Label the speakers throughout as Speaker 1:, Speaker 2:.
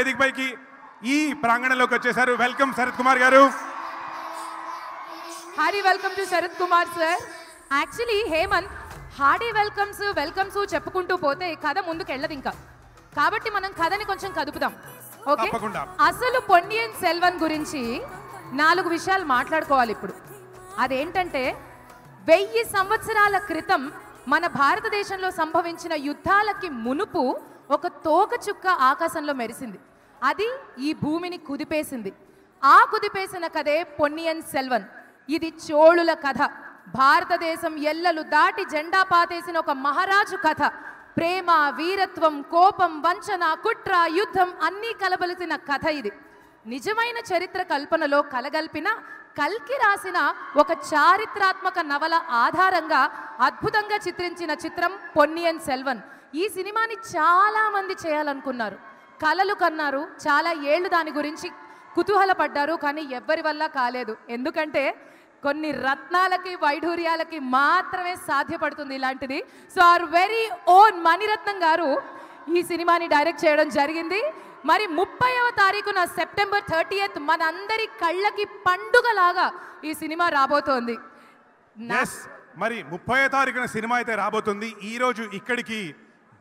Speaker 1: వేదిక పైకి ఈ ప్రాంగణంలోకి వచ్చేసారు వెల్కమ్ శరత్ కుమార్ గారు
Speaker 2: Hari welcome to Sharath Kumar sir actually Hemanth హాడీ వెల్కమ్స్ వెల్కమ్స్ చెప్పుకుంటూ పోతే కథ ముందుకెళ్ళదు ఇంకా కాబట్టి మనం కథని కొంచెం కదుపుదాం ఓకే అసలు పొన్నియన్ సెల్వన్ గురించి నాలుగు విషయాలు మాట్లాడుకోవాలి ఇప్పుడు అదేంటంటే వెయ్యి సంవత్సరాల క్రితం మన భారతదేశంలో సంభవించిన యుద్ధాలకి మునుపు ఒక తోక చుక్క ఆకాశంలో మెరిసింది అది ఈ భూమిని కుదిపేసింది ఆ కుదిపేసిన కథే పొన్నియన్ సెల్వన్ ఇది చోళుల కథ భారతదేశం ఎల్లలు దాటి జెండా పాతేసిన ఒక మహారాజు కథ ప్రేమ వీరత్వం కోపం వంచన కుట్ర యుద్ధం అన్నీ కలబలిసిన కథ ఇది నిజమైన చరిత్ర కల్పనలో కలగల్పిన కల్కి రాసిన ఒక చారిత్రాత్మక నవల ఆధారంగా అద్భుతంగా చిత్రించిన చిత్రం పొన్నియన్ సెల్వన్ ఈ సినిమాని చాలామంది చేయాలనుకున్నారు కలలు కన్నారు చాలా ఏళ్ళు దాని గురించి కుతూహలపడ్డారు కానీ ఎవ్వరి వల్ల కాలేదు ఎందుకంటే కొన్ని రత్నాలకి వైఢూర్యాలకి మాత్రమే సాధ్యపడుతుంది ఇలాంటిది so our very own Mani Ratnam గారు ఈ సినిమాని డైరెక్ట్ చేయడం జరిగింది మరి ముప్పైవ తారీఖున సెప్టెంబర్ మన మనందరి కళ్ళకి పండుగలాగా ఈ సినిమా రాబోతోంది
Speaker 1: మరి ముప్పై తారీఖున సినిమా అయితే రాబోతుంది రోజు ఇక్కడికి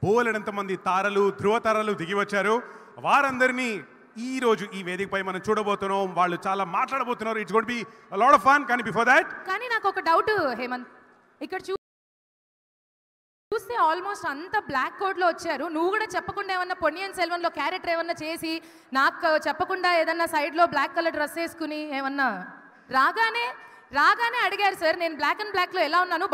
Speaker 1: బోలెడంత మంది తారలు తారలు దిగి వచ్చారు వారందరినీ ఈ రోజు ఈ వేదికపై మనం చూడబోతున్నాం వాళ్ళు చాలా మాట్లాడబోతున్నారు it's got be lot of fun కానీ బిఫోర్ దాట్
Speaker 2: కానీ నాకు ఒక డౌట్ హేమంత్ ఇక్కడ చూ చూస్తే ఆల్మోస్ట్ అంత బ్లాక్ కోడ్లో వచ్చారు నువ్వు కూడా చెప్పకుండా ఏమన్నా పొన్నియన్ సెల్వన్లో క్యారెక్టర్ ఏమన్నా చేసి నాకు చెప్పకుండా ఏదన్నా సైడ్లో బ్లాక్ కలర్ డ్రెస్ వేసుకుని ఏమన్నా రాగానే రాగానే అడిగారు సార్ నేను బ్లాక్ అండ్ బ్లాక్లో ఎలా ఉన్నాను